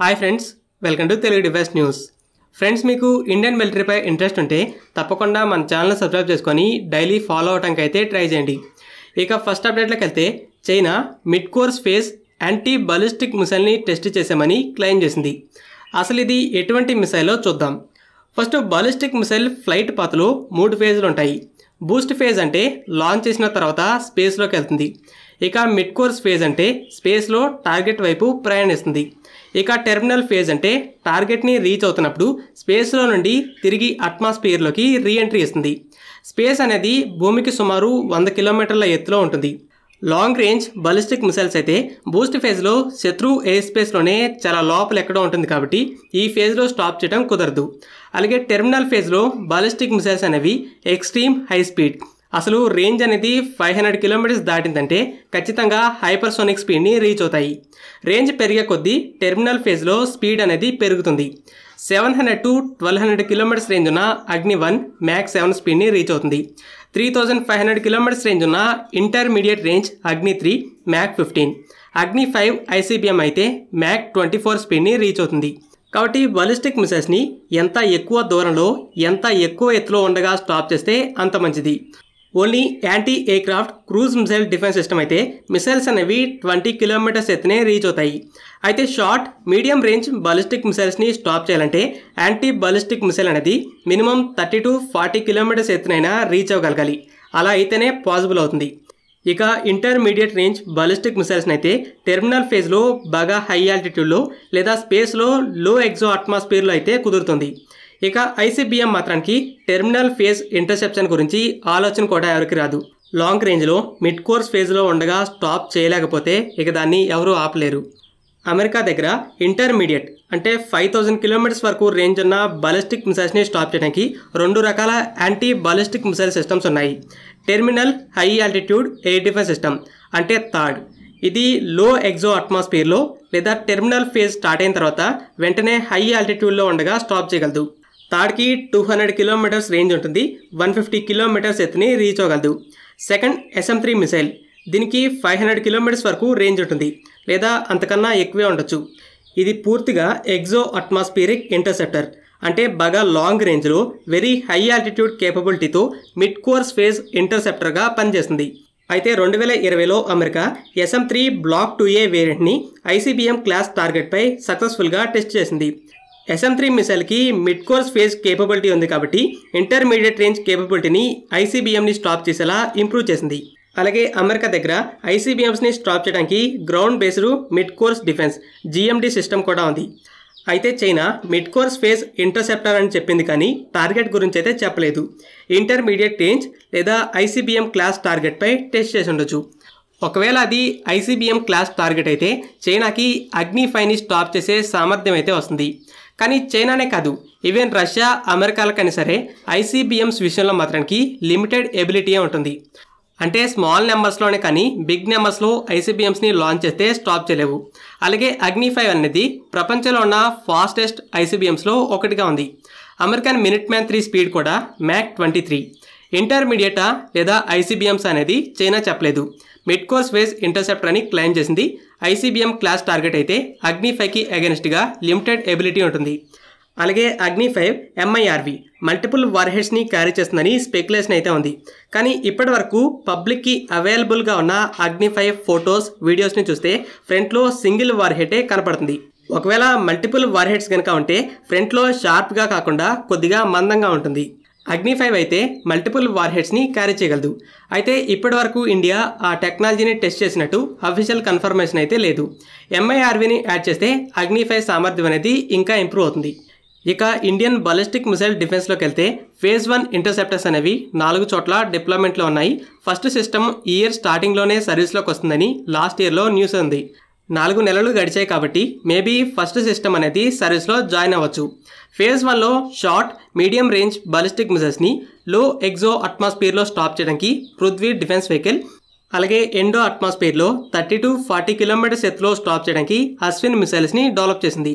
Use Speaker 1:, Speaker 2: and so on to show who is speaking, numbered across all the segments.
Speaker 1: hi friends welcome to Telugu defence news friends మీకు Indian మిలిటరీపై interest ఉంటే తప్పకుండా మన ఛానల్ సబ్స్క్రైబ్ చేసుకొని డైలీ ఫాలో అవడానికి అయితే ట్రై చేయండి ఇక ఫస్ట్ అప్డేట్లోకి వెళ్తే China mid course space anti ballistic మిసైల్ని టెస్ట్ చేశామని క్లెయిమ్ చేసింది అసలు ఇది ఎటువంటి మిసైల్లో చూద్దాం ఫస్ట్ బాలిస్టిక్ మిసైల్ ఫ్లైట్ పాత్రలో మూడు ఫేజ్లు ఉంటాయి బూస్ట్ ఫేజ్ అంటే లాంచ్ చేసిన తర్వాత స్పేస్లోకి వెళ్తుంది ఇక మిడ్ కోర్స్ ఫేజ్ అంటే స్పేస్లో టార్గెట్ వైపు ప్రయాణిస్తుంది ఇక టెర్మినల్ ఫేజ్ అంటే టార్గెట్ని రీచ్ అవుతున్నప్పుడు స్పేస్లో నుండి తిరిగి అట్మాస్ఫియర్లోకి రీఎంట్రీ ఇస్తుంది స్పేస్ అనేది భూమికి సుమారు వంద కిలోమీటర్ల ఎత్తులో ఉంటుంది లాంగ్ రేంజ్ బలిస్టిక్ మిసైల్స్ అయితే బూస్ట్ ఫేజ్లో శత్రు ఎయిర్ స్పేస్లోనే చాలా లోపల ఎక్కడో ఉంటుంది కాబట్టి ఈ ఫేజ్లో స్టాప్ చేయడం కుదరదు అలాగే టెర్మినల్ ఫేజ్లో బాలిస్టిక్ మిసైల్స్ అనేవి ఎక్స్ట్రీమ్ హై స్పీడ్ అసలు రేంజ్ అనేది ఫైవ్ హండ్రెడ్ కిలోమీటర్స్ దాటిందంటే ఖచ్చితంగా హైపర్సోనిక్ స్పీడ్ని రీచ్ అవుతాయి రేంజ్ పెరిగే కొద్దీ టెర్మినల్ ఫేజ్లో స్పీడ్ అనేది పెరుగుతుంది seven hundred to twelve hundred kilometres range ఉన్న అగ్ని వన్ మ్యాక్ సెవెన్ స్పీడ్ని రీచ్ అవుతుంది three thousand five hundred kilometres range ఉన్న intermediate range Agni three Mach fifteen Agni five ICBM అయితే మ్యాక్ ట్వంటీ ఫోర్ స్పీడ్ని రీచ్ అవుతుంది కాబట్టి బలిస్టిక్ మిసైల్స్ని ఎంత ఎక్కువ దూరంలో ఎంత ఎక్కువ ఎత్తులో ఉండగా స్టాప్ చేస్తే అంత మంచిది only anti aircraft cruise missile defence system అయితే మిసైల్స్ అనేవి ట్వంటీ కిలోమీటర్స్ ఎత్తునే రీచ్ అవుతాయి అయితే షార్ట్ మీడియం రేంజ్ బలిస్టిక్ మిసైల్స్ని స్టాప్ చేయాలంటే యాంటీ బలిస్టిక్ మిసైల్ అనేది minimum thirty to forty kilometres ఎత్తునైనా రీచ్ అవ్వగలగాలి అలా అయితేనే పాసిబుల్ అవుతుంది ఇక ఇంటర్మీడియట్ రేంజ్ బలిస్టిక్ మిసైల్స్ని అయితే టెర్మినల్ ఫేజ్లో బాగా హై ఆల్టిట్యూడ్లో లేదా స్పేస్లో లో ఎగ్జో అట్మాస్ఫియర్లో అయితే కుదురుతుంది ఇక ఐసీబీఎం మాత్రానికి టెర్మినల్ ఫేజ్ ఇంటర్సెప్షన్ గురించి ఆలోచన కూడా ఎవరికి రాదు లాంగ్ రేంజ్లో మిడ్ కోర్స్ ఫేజ్లో ఉండగా స్టాప్ చేయలేకపోతే ఇక దాన్ని ఎవరూ ఆపలేరు అమెరికా దగ్గర ఇంటర్మీడియట్ అంటే ఫైవ్ థౌజండ్ కిలోమీటర్స్ వరకు రేంజ్ ఉన్న బాలిస్టిక్ మిసైల్స్ని స్టాప్ చేయడానికి రెండు రకాల యాంటీ బాలిస్టిక్ మిసైల్ సిస్టమ్స్ ఉన్నాయి terminal high altitude air defence system అంటే థర్డ్ ఇది లో ఎగ్జో అట్మాస్ఫియర్లో లేదా టెర్మినల్ ఫేజ్ స్టార్ట్ అయిన తర్వాత వెంటనే హై ఆల్టిట్యూడ్లో ఉండగా స్టాప్ చేయగలదు థర్డ్కి టూ హండ్రెడ్ కిలోమీటర్స్ రేంజ్ ఉంటుంది వన్ ఫిఫ్టీ కిలోమీటర్స్ ఎత్తుని రీచ్ అవ్వగలదు సెకండ్ ఎస్ఎం త్రీ మిసైల్ దీనికి ఫైవ్ హండ్రెడ్ కిలోమీటర్స్ వరకు రేంజ్ ఉంటుంది లేదా అంతకన్నా ఎక్కువే ఉండొచ్చు ఇది పూర్తిగా ఎగ్జో అట్మాస్ఫిరిక్ ఇంటర్సెప్టర్ అంటే బాగా లాంగ్ రేంజ్లో వెరీ హై ఆల్టిట్యూడ్ కేపబిలిటీతో మిడ్ కోర్స్ ఫేజ్ ఇంటర్సెప్టర్గా పనిచేస్తుంది అయితే రెండు వేల ఇరవైలో America SM three block two A వేరియంట్ని ఐసీబీఎం క్లాస్ టార్గెట్పై సక్సెస్ఫుల్గా టెస్ట్ చేసింది ఎస్ఎం త్రీ మిసైల్కి మిడ్ కోర్స్ ఫేజ్ కేపబిలిటీ ఉంది కాబట్టి ఇంటర్మీడియట్ రేంజ్ కేపబిలిటీని ఐసీబీఎంని స్టాప్ చేసేలా ఇంప్రూవ్ చేసింది అలాగే అమెరికా దగ్గర ఐసీబీఎంస్ని స్టాప్ చేయడానికి ground based mid course defence GMD system కూడా ఉంది అయితే China mid course phase interceptor అని చెప్పింది కానీ టార్గెట్ గురించి అయితే చెప్పలేదు ఇంటర్మీడియట్ రేంజ్ లేదా ఐసీబీఎం క్లాస్ టార్గెట్పై టెస్ట్ చేసి ఉండొచ్చు ఒకవేళ అది ఐసీబీఎం క్లాస్ టార్గెట్ అయితే చైనాకి అగ్ని ఫైని స్టాప్ చేసే సామర్థ్యం అయితే వస్తుంది కానీ చైనానే కాదు ఈవెన్ రష్యా అమెరికాలకైనా సరే ఐసీబీఎంస్ విషయంలో మాత్రానికి లిమిటెడ్ ఎబిలిటీయే ఉంటుంది అంటే స్మాల్ నెంబర్స్లోనే కానీ బిగ్ నెంబర్స్లో ఐసీబీఎంస్ని లాంచ్ చేస్తే స్టాప్ చేయలేవు అలాగే అగ్ని ఫైవ్ అనేది ప్రపంచంలో ఉన్న ఫాస్టెస్ట్ ఐసీబీఎంస్లో ఒకటిగా ఉంది American Minuteman three speed కూడా మ్యాక్ ట్వంటీ త్రీ ఇంటర్మీడియటా లేదా ఐసీబీఎంస్ అనేది చైనా చెప్పలేదు మిడ్కో స్పేస్ ఇంటర్సెప్ట్ అని క్లెయిమ్ చేసింది ఐసీబీఎం క్లాస్ టార్గెట్ అయితే అగ్ని ఫైవ్కి అగెన్స్ట్గా లిమిటెడ్ ఎబిలిటీ ఉంటుంది అలాగే అగ్ని ఫైవ్ ఎంఐఆర్వి మల్టిపుల్ వార్హెడ్స్ని క్యారీ చేస్తుందని స్పెక్యులేషన్ అయితే ఉంది కానీ ఇప్పటి వరకు పబ్లిక్కి అవైలబుల్గా ఉన్న అగ్ని ఫైవ్ ఫొటోస్ వీడియోస్ని చూస్తే ఫ్రంట్లో సింగిల్ వార్హెటే కనపడుతుంది ఒకవేళ మల్టిపుల్ వార్హెడ్స్ కనుక ఉంటే ఫ్రంట్లో షార్ప్గా కాకుండా కొద్దిగా మందంగా ఉంటుంది అగ్ని ఫైవ్ అయితే మల్టిపుల్ వార్హెడ్స్ని క్యారీ చేయగలదు అయితే ఇప్పటి వరకు ఇండియా ఆ టెక్నాలజీని టెస్ట్ చేసినట్టు అఫీషియల్ కన్ఫర్మేషన్ అయితే లేదు ఎంఐఆర్వీని యాడ్ చేస్తే అగ్ని ఫైవ్ సామర్థ్యం అనేది ఇంకా ఇంప్రూవ్ అవుతుంది ఇక ఇండియన్ బాలిస్టిక్ మిసైల్ డిఫెన్స్లోకి వెళ్తే ఫేజ్ వన్ ఇంటర్సెప్టర్స్ అనేవి నాలుగు చోట్ల డిప్లాయ్మెంట్లో ఉన్నాయి ఫస్ట్ సిస్టమ్ ఈ ఇయర్ స్టార్టింగ్లోనే సర్వీస్లోకి వస్తుందని లాస్ట్ ఇయర్లో న్యూస్ ఉంది నాలుగు నెలలు గడిచాయి కాబట్టి మేబీ ఫస్ట్ సిస్టమ్ అనేది సర్వీస్లో జాయిన్ అవ్వచ్చు ఫేజ్ వన్లో షార్ట్ మీడియం రేంజ్ బాలిస్టిక్ మిసైల్స్ని లో ఎగ్జో అట్మాస్ఫియర్లో స్టాప్ చేయడానికి పృథ్వీ డిఫెన్స్ వెహికల్ అలాగే ఎండో అట్మాస్ఫియర్లో థర్టీ టు ఫార్టీ కిలోమీటర్స్ ఎత్తులో స్టాప్ చేయడానికి అశ్విన్ మిసైల్స్ని డెవలప్ చేసింది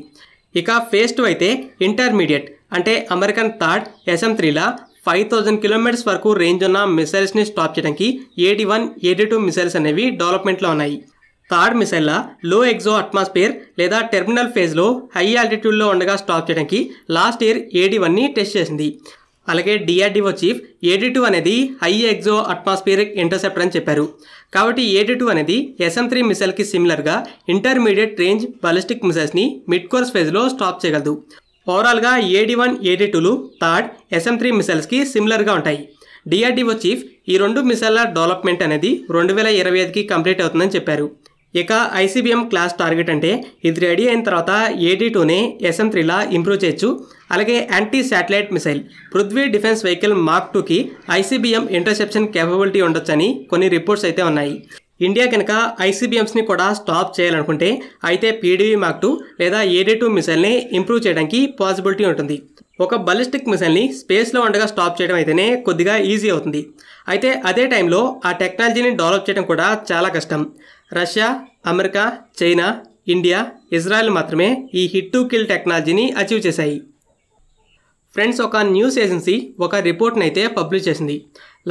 Speaker 1: ఇక ఫేజ్ టూ అయితే ఇంటర్మీడియట్ అంటే అమెరికన్ థర్డ్ ఎస్ఎం త్రీలా ఫైవ్ థౌజండ్ కిలోమీటర్స్ వరకు రేంజ్ ఉన్న మిసైల్స్ని స్టాప్ చేయడానికి AD one AD two missiles అనేవి డెవలప్మెంట్లో ఉన్నాయి థర్డ్ మిసైల్లా లో ఎగ్జో అట్మాస్ఫియర్ లేదా టెర్మినల్ ఫేజ్లో హై ఆల్టిట్యూడ్లో ఉండగా స్టాప్ చేయడానికి లాస్ట్ ఇయర్ ఏడీ వన్ని టెస్ట్ చేసింది అలాగే డిఆర్డిఓ చీఫ్ ఏడీ టూ అనేది హై ఎగ్జో అట్మాస్ఫియరిక్ ఇంటర్సెప్టర్ అని చెప్పారు కాబట్టి ఏడీ టూ అనేది ఎస్ఎం త్రీ మిసైల్కి సిమిలర్గా ఇంటర్మీడియట్ రేంజ్ బలిస్టిక్ మిసైల్స్ని మిడ్ కోర్స్ ఫేజ్లో స్టాప్ చేయగలదు ఓవరాల్గా ఏడీ వన్ ఏడీ టూలు థర్డ్ ఎస్ఎం త్రీ మిసైల్స్కి సిమిలర్గా ఉంటాయి డిఆర్డిఓ చీఫ్ ఈ రెండు మిసైల్ల డెవలప్మెంట్ అనేది రెండు వేల ఇరవై ఐదుకి కంప్లీట్ అవుతుందని చెప్పారు ఇక ఐసీబీఎం క్లాస్ టార్గెట్ అంటే ఇది రెడీ అయిన తర్వాత ఏడీ టూని ఎస్ఎం త్రీలా ఇంప్రూవ్ చేయొచ్చు అలాగే anti satellite missile Prithvi defence vehicle mark టూకి ఐసీబీఎం ఇంటర్సెప్షన్ కేపబిలిటీ ఉండొచ్చని కొన్ని రిపోర్ట్స్ అయితే ఉన్నాయి ఇండియా కనుక ఐసీబీఎంస్ని కూడా స్టాప్ చేయాలనుకుంటే అయితే పీడీవీ మార్క్ టూ లేదా ఏడీ టూ మిసైల్ని ఇంప్రూవ్ చేయడానికి పాసిబిలిటీ ఉంటుంది ఒక బలిస్టిక్ మిసైల్ని స్పేస్లో ఉండగా స్టాప్ చేయడం అయితేనే కొద్దిగా ఈజీ అవుతుంది అయితే అదే టైంలో ఆ టెక్నాలజీని డెవలప్ చేయడం కూడా చాలా కష్టం Russia America China India Israel మాత్రమే ఈ హిట్ టు కిల్ టెక్నాలజీని అచీవ్ చేశాయి ఫ్రెండ్స్ ఒక న్యూస్ ఏజెన్సీ ఒక రిపోర్ట్ని అయితే పబ్లిష్ చేసింది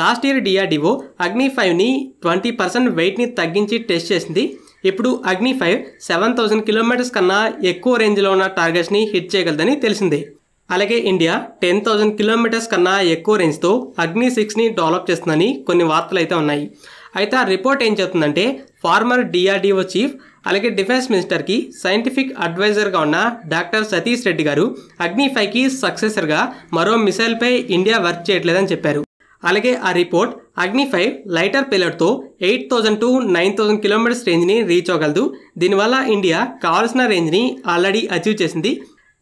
Speaker 1: లాస్ట్ ఇయర్ డిఆర్డిఓ అగ్ని ఫైవ్ని ట్వంటీ పర్సెంట్ వెయిట్ని తగ్గించి టెస్ట్ చేసింది ఇప్పుడు అగ్ని ఫైవ్ సెవెన్ థౌజండ్ కిలోమీటర్స్ కన్నా ఎక్కువ రేంజ్లో ఉన్న టార్గెట్స్ని హిట్ చేయగలదని తెలిసిందే అలాగే ఇండియా టెన్ థౌజండ్ కిలోమీటర్స్ కన్నా ఎక్కువ రేంజ్తో అగ్ని సిక్స్ని డెవలప్ చేస్తుందని కొన్ని వార్తలు అయితే ఉన్నాయి అయితే ఆ రిపోర్ట్ ఏం చెప్తుందంటే ఫార్మర్ డిఆర్డిఓ చీఫ్ అలాగే డిఫెన్స్ మినిస్టర్కి సైంటిఫిక్ అడ్వైజర్గా ఉన్న డాక్టర్ సతీష్ రెడ్డి గారు అగ్ని సక్సెసర్గా మరో మిసైల్పై ఇండియా వర్క్ చేయట్లేదని చెప్పారు అలాగే ఆ రిపోర్ట్ అగ్ని ఫైవ్ లైటర్ పిల్లర్తో eight thousand to nine thousand kilometres రేంజ్ని రీచ్ అవ్వగలదు దీనివల్ల ఇండియా కావాల్సిన రేంజ్ని ఆల్రెడీ అచీవ్ చేసింది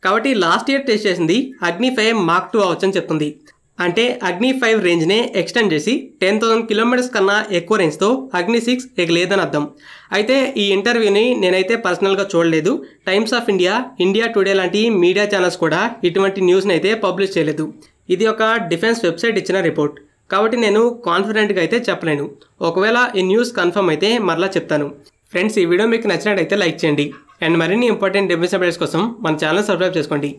Speaker 1: కాబట్టి లాస్ట్ ఇయర్ టెస్ట్ చేసింది అగ్ని ఫైవ్ మార్క్ టూ అవచ్చని చెప్తుంది అంటే అగ్ని ఫైవ్ రేంజ్నే ఎక్స్టెండ్ చేసి టెన్ థౌసండ్ కిలోమీటర్స్ కన్నా ఎక్కువ రేంజ్తో అగ్ని సిక్స్ ఎగలేదని అర్థం అయితే ఈ ఇంటర్వ్యూని నేనైతే పర్సనల్గా చూడలేదు Times of India India Today లాంటి మీడియా ఛానల్స్ కూడా ఇటువంటి న్యూస్ని అయితే పబ్లిష్ చేయలేదు ఇది ఒక డిఫెన్స్ వెబ్సైట్ ఇచ్చిన రిపోర్ట్ కాబట్టి నేను కాన్ఫిడెంట్గా అయితే చెప్పలేను ఒకవేళ ఈ న్యూస్ కన్ఫర్మ్ అయితే మరలా చెప్తాను ఫ్రెండ్స్ ఈ వీడియో మీకు నచ్చినట్టయితే లైక్ చేయండి అండ్ మరిన్ని ఇంపార్టెంట్ డెబ్బై అప్డేట్స్ కోసం మన ఛానల్ సబ్స్క్రైబ్ చేసుకోండి